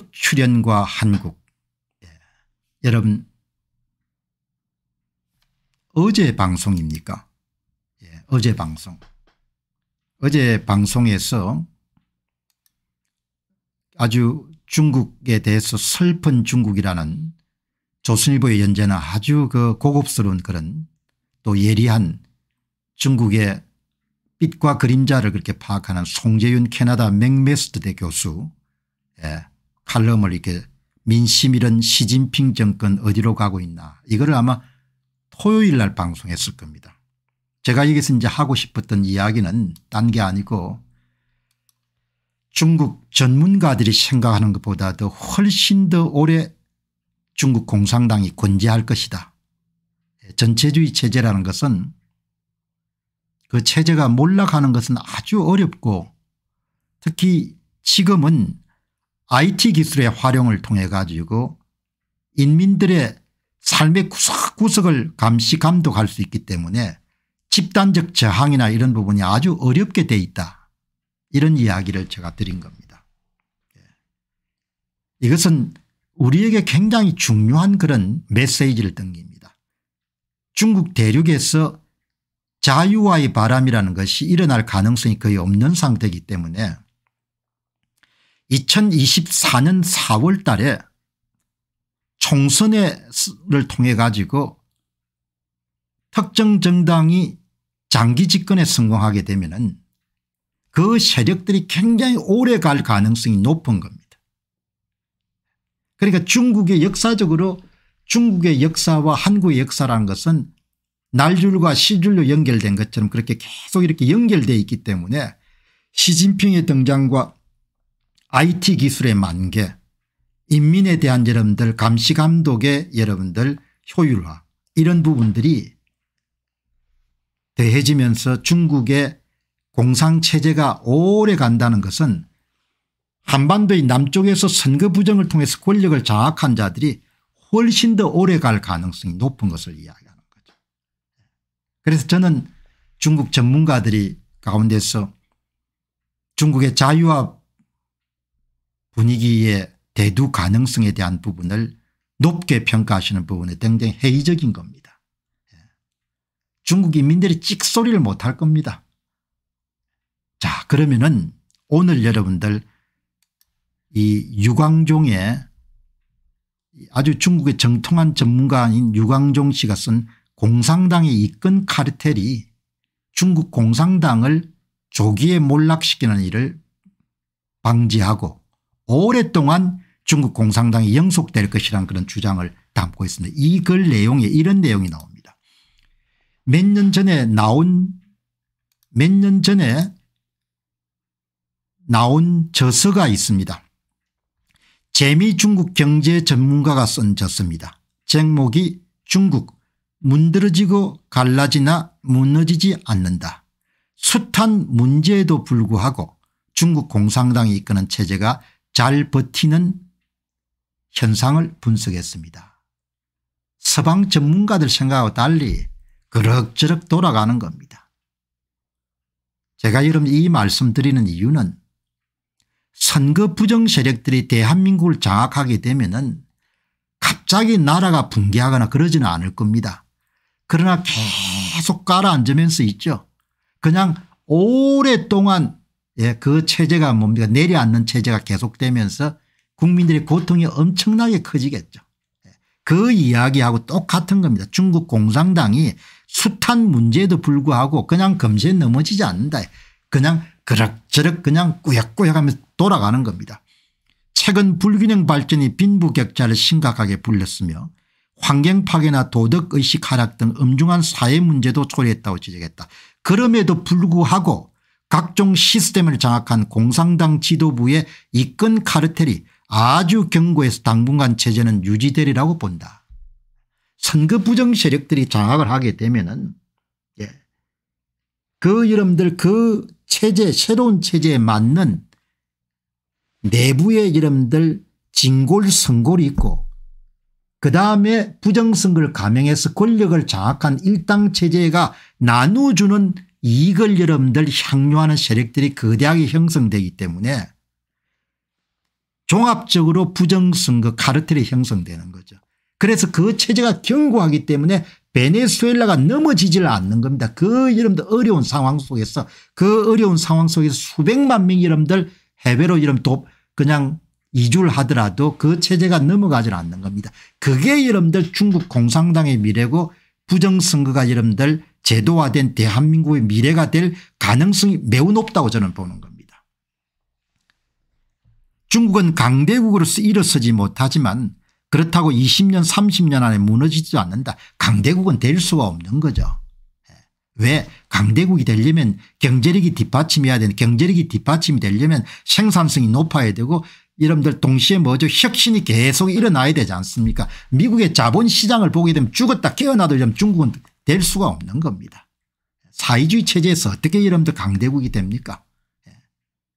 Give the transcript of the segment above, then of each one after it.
유럽 출연과 한국 예. 여러분 어제 방송입니까 예. 어제 방송 어제 방송에서 아주 중국에 대해서 슬픈 중국이라는 조선일보의 연재나 아주 그 고급스러운 그런 또 예리한 중국의 빛과 그림자를 그렇게 파악하는 송재윤 캐나다 맥메스트대 교수 예. 칼럼을 이렇게 민심 이런 시진핑 정권 어디로 가고 있나 이거를 아마 토요일 날 방송했을 겁니다. 제가 여기서 이제 하고 싶었던 이야기는 딴 게 아니고 중국 전문가들이 생각하는 것보다도 훨씬 더 오래 중국 공산당이 군재할 것이다. 전체주의 체제라는 것은 그 체제가 몰락하는 것은 아주 어렵고 특히 지금은 IT 기술의 활용을 통해 가지고 인민들의 삶의 구석구석을 감시 감독할 수 있기 때문에 집단적 저항이나 이런 부분이 아주 어렵게 돼 있다 이런 이야기를 제가 드린 겁니다. 예. 이것은 우리에게 굉장히 중요한 그런 메시지를 던깁니다. 중국 대륙에서 자유와의 바람이라는 것이 일어날 가능성이 거의 없는 상태이기 때문에 2024년 4월 달에 총선을 통해 가지고 특정 정당이 장기 집권에 성공하게 되면 은그 세력들이 굉장히 오래 갈 가능성이 높은 겁니다. 그러니까 중국의 역사적으로 중국의 역사와 한국의 역사라는 것은 날줄과 시줄로 연결된 것처럼 그렇게 계속 이렇게 연결되어 있기 때문에 시진핑의 등장과 IT 기술의 만개, 인민에 대한 여러분들 감시 감독의 여러분들 효율화 이런 부분들이 대해지면서 중국의 공상체제가 오래 간다는 것은 한반도의 남쪽에서 선거 부정을 통해서 권력을 장악한 자들이 훨씬 더 오래 갈 가능성이 높은 것을 이야기하는 거죠. 그래서 저는 중국 전문가들이 가운데서 중국의 자유와 분위기의 대두 가능성에 대한 부분을 높게 평가하시는 부분에 굉장히 회의적인 겁니다. 예. 중국 인민들이 찍소리를 못할 겁니다. 자 그러면은 오늘 여러분들 이 유광종의 아주 중국의 정통한 전문가인 유광종 씨가 쓴 공상당의 이끈 카르텔이 중국 공상당을 조기에 몰락시키는 일을 방지하고 오랫동안 중국 공산당이 영속될 것이란 그런 주장을 담고 있습니다. 이 글 내용에 이런 내용이 나옵니다. 몇 년 전에 나온 몇 년 전에 나온 저서가 있습니다. 재미 중국 경제 전문가가 쓴 저서입니다. 제목이 중국 문드러지고 갈라지나 무너지지 않는다. 숱한 문제에도 불구하고 중국 공산당이 이끄는 체제가 잘 버티는 현상을 분석했습니다. 서방 전문가들 생각과 달리 그럭저럭 돌아가는 겁니다. 제가 여러분 이 말씀 드리는 이유는 선거 부정 세력들이 대한민국을 장악하게 되면 은 갑자기 나라가 붕괴하거나 그러지는 않을 겁니다. 그러나 계속 깔아앉으면서 있죠. 그냥 오랫동안 예, 그 체제가 뭡니까 내려앉는 체제가 계속되면서 국민들의 고통이 엄청나게 커지겠죠. 예, 그 이야기하고 똑같은 겁니다. 중국 공산당이 숱한 문제에도 불구하고 그냥 검시 넘어지지 않는다. 그냥 그럭저럭 그냥 꾸역꾸역 하면서 돌아가는 겁니다. 최근 불균형 발전이 빈부격차를 심각하게 불렸으며 환경 파괴나 도덕의식 하락 등 엄중한 사회 문제도 초래했다고 지적했다. 그럼에도 불구하고 각종 시스템을 장악한 공산당 지도부의 이끈 카르텔이 아주 경고해서 당분간 체제는 유지되리라고 본다. 선거 부정 세력들이 장악을 하게 되면은 예. 그 여러분들 그 체제 새로운 체제에 맞는 내부의 여러분들 진골 선골이 있고 그다음에 부정선거를 감행해서 권력을 장악한 일당체제가 나눠주는 이익을 여러분들 향유하는 세력들이 거대하게 형성되기 때문에 종합적으로 부정선거 카르텔이 형성되는 거죠. 그래서 그 체제가 견고하기 때문에 베네수엘라가 넘어지질 않는 겁니다. 그 여러분들 어려운 상황 속에서 그 어려운 상황 속에서 수백만 명 여러분들 해외로 여러분 그냥 이주를 하더라도 그 체제가 넘어가질 않는 겁니다. 그게 여러분들 중국 공산당의 미래고 부정선거가 여러분들 제도화된 대한민국의 미래가 될 가능성이 매우 높다고 저는 보는 겁니다. 중국은 강대국으로서 일어서지 못하지만 그렇다고 20년 30년 안에 무너지지 않는다. 강대국은 될 수가 없는 거죠. 예. 왜 강대국이 되려면 경제력이 뒷받침해야 되는 경제력이 뒷받침이 되려면 생산성이 높아야 되고 여러분들 동시에 뭐죠 혁신이 계속 일어나야 되지 않습니까 미국의 자본시장을 보게 되면 죽었다 깨어나도 좀 중국은 될 수가 없는 겁니다. 사회주의 체제에서 어떻게 이름도 강대국이 됩니까 예.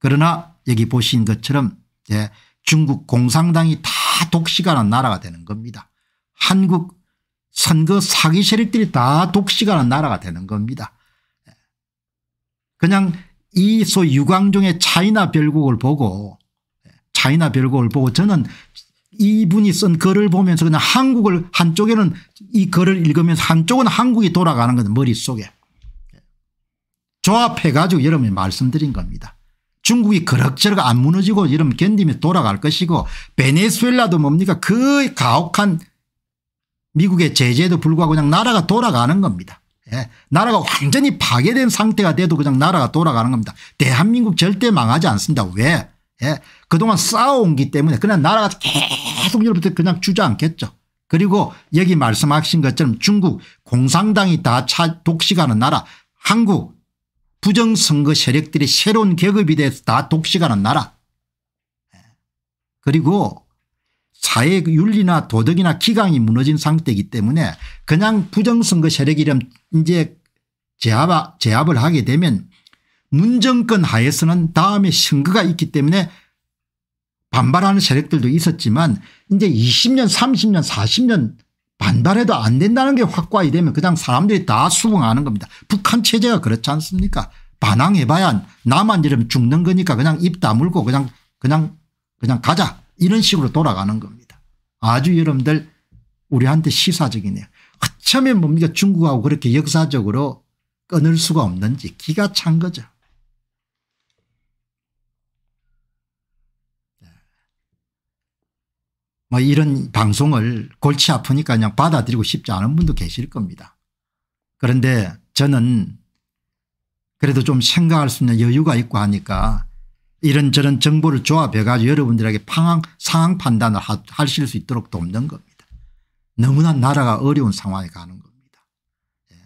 그러나 여기 보신 것처럼 예, 중국 공산당이 다 독식하는 나라가 되는 겁니다. 한국 선거 사기 세력들이 다 독식하는 나라가 되는 겁니다. 예. 그냥 이 소 유광종의 차이나 별곡을 보고 차이나 별곡을 보고 저는 이분이 쓴 글을 보면서 그냥 한국을 한쪽에는 이 글을 읽으면서 한쪽은 한국이 돌아가는 거죠 머릿속에. 조합해 가지고 여러분이 말씀드린 겁니다. 중국이 그럭저럭 안 무너지고 이러면 견디면 돌아갈 것이고 베네수엘라도 뭡니까 그 가혹한 미국의 제재에도 불구하고 그냥 나라가 돌아가는 겁니다. 예. 나라가 완전히 파괴된 상태가 돼도 그냥 나라가 돌아가는 겁니다. 대한민국 절대 망하지 않습니다. 왜 예. 그동안 쌓아온기 때문에 그냥 나라가 계속 열부터 그냥 주지 않겠죠. 그리고 여기 말씀하신 것처럼 중국 공산당이 다 독식하는 나라 한국 부정선거 세력들이 새로운 계급이 돼서 다 독식하는 나라 예? 그리고 사회 윤리나 도덕이나 기강이 무너진 상태이기 때문에 그냥 부정선거 세력이면 이제 제압, 제압을 하게 되면 문정권 하에서는 다음에 선거가 있기 때문에 반발하는 세력들도 있었지만 이제 20년 30년 40년 반발해도 안 된다는 게 확고하게 되면 그냥 사람들이 다 수긍하는 겁니다. 북한 체제가 그렇지 않습니까 반항해봐야 나만 이러면 죽는 거니까 그냥 입 다물고 그냥 그냥 그냥 가자 이런 식으로 돌아가는 겁니다. 아주 여러분들 우리한테 시사적이네요. 어쩌면 뭡니까 중국하고 그렇게 역사적으로 끊을 수가 없는지 기가 찬 거죠. 뭐 이런 방송을 골치 아프니까 그냥 받아들이고 싶지 않은 분도 계실 겁니다. 그런데 저는 그래도 좀 생각할 수 있는 여유가 있고 하니까 이런저런 정보를 조합해 가지고 여러분들에게 방황, 상황 판단을 하, 하실 수 있도록 돕는 겁니다. 너무나 나라가 어려운 상황에 가는 겁니다. 예.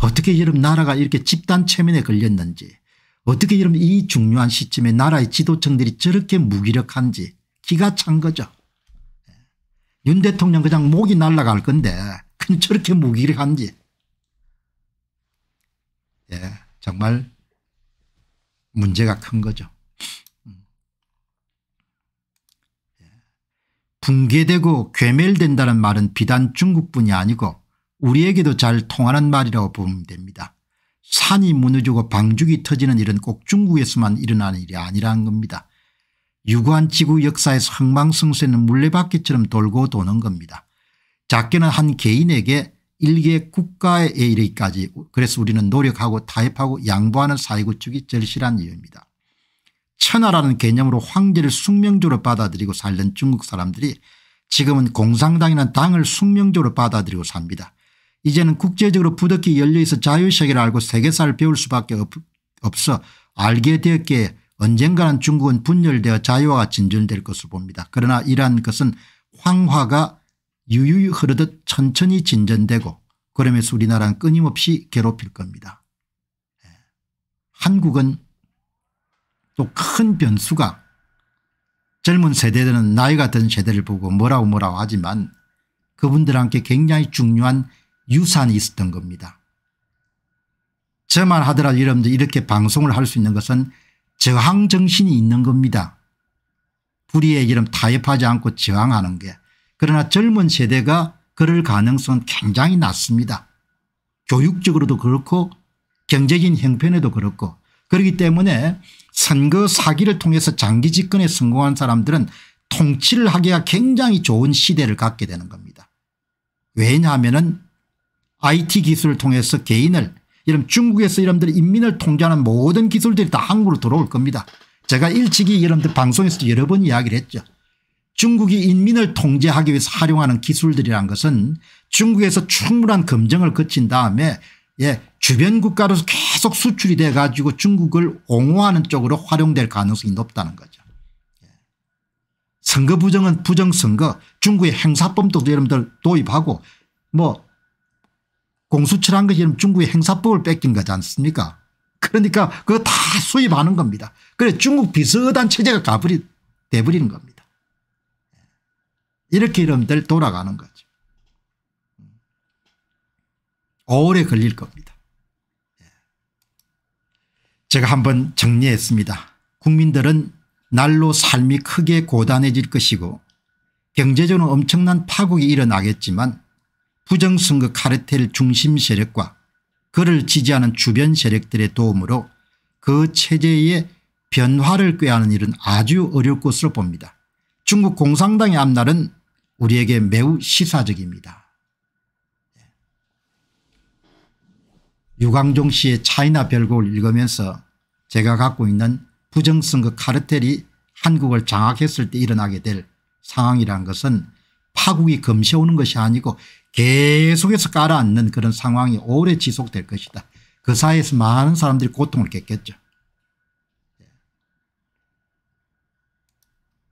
어떻게 이런 나라가 이렇게 집단 체면에 걸렸는지 어떻게 이런 이 중요한 시점에 나라의 지도층들이 저렇게 무기력한지 기가 찬 거죠. 윤 대통령 그냥 목이 날라갈 건데 그냥 저렇게 무기력한지 예, 정말 문제가 큰 거죠. 예. 붕괴되고 괴멸된다는 말은 비단 중국뿐이 아니고 우리에게도 잘 통하는 말이라고 보면 됩니다. 산이 무너지고 방죽이 터지는 일은 꼭 중국에서만 일어나는 일이 아니라는 겁니다. 유구한 지구 역사의 상망성쇠는 물레바퀴처럼 돌고 도는 겁니다. 작게는 한 개인에게 일개 국가에 이르기까지 그래서 우리는 노력하고 타협하고 양보하는 사회구축이 절실한 이유입니다. 천하라는 개념으로 황제를 숙명조로 받아들이고 살던 중국 사람들이 지금은 공상당이나 당을 숙명조로 받아들이고 삽니다. 이제는 국제적으로 부득히 열려있어 자유세계를 알고 세계사를 배울 수밖에 없어 알게 되었기에 언젠가는 중국은 분열되어 자유화가 진전될 것으로 봅니다. 그러나 이러한 것은 황화가 유유히 흐르듯 천천히 진전되고 그러면서 우리나라는 끊임없이 괴롭힐 겁니다. 예. 한국은 또 큰 변수가 젊은 세대들은 나이가 든 세대를 보고 뭐라고 뭐라고 하지만 그분들한테 굉장히 중요한 유산이 있었던 겁니다. 저만 하더라도 여러분들 이렇게 방송을 할 수 있는 것은 저항정신이 있는 겁니다. 불의의 이름 타협하지 않고 저항하는 게 그러나 젊은 세대가 그럴 가능성은 굉장히 낮습니다. 교육적으로도 그렇고 경제적인 형편에도 그렇고 그렇기 때문에 선거 사기를 통해서 장기 집권에 성공한 사람들은 통치를 하기가 굉장히 좋은 시대를 갖게 되는 겁니다. 왜냐하면 IT 기술을 통해서 개인을 이런 중국에서 여러분들 인민을 통제하는 모든 기술들이 다 한국으로 들어올 겁니다. 제가 일찍이 여러분들 방송에서 여러 번 이야기를 했죠. 중국이 인민을 통제하기 위해서 활용하는 기술들이란 것은 중국에서 충분한 검증을 거친 다음에 예, 주변 국가로서 계속 수출이 돼 가지고 중국을 옹호하는 쪽으로 활용될 가능성이 높다는 거죠. 예. 선거 부정은 부정선거 중국의 행사법도 여러분들 도입하고 뭐 공수처란 것이 중국의 행사법을 뺏긴 거지 않습니까 그러니까 그거 다 수입하는 겁니다. 그래 중국 비슷한 체제가 가버리 돼버리는 겁니다. 이렇게 이러들 돌아가는 거죠. 오래 걸릴 겁니다. 제가 한번 정리했습니다. 국민들은 날로 삶이 크게 고단해질 것이고 경제적으로 엄청난 파국이 일어나겠지만 부정선거 카르텔 중심 세력과 그를 지지하는 주변 세력들의 도움으로 그 체제의 변화를 꾀하는 일은 아주 어려울 것으로 봅니다. 중국 공산당의 앞날은 우리에게 매우 시사적입니다. 유광종 씨의 차이나 별곡을 읽으면서 제가 갖고 있는 부정선거 카르텔이 한국을 장악했을 때 일어나게 될 상황이란 것은 파국이 금세오는 것이 아니고 계속해서 깔아앉는 그런 상황이 오래 지속될 것이다. 그 사이에서 많은 사람들이 고통을 겪겠죠.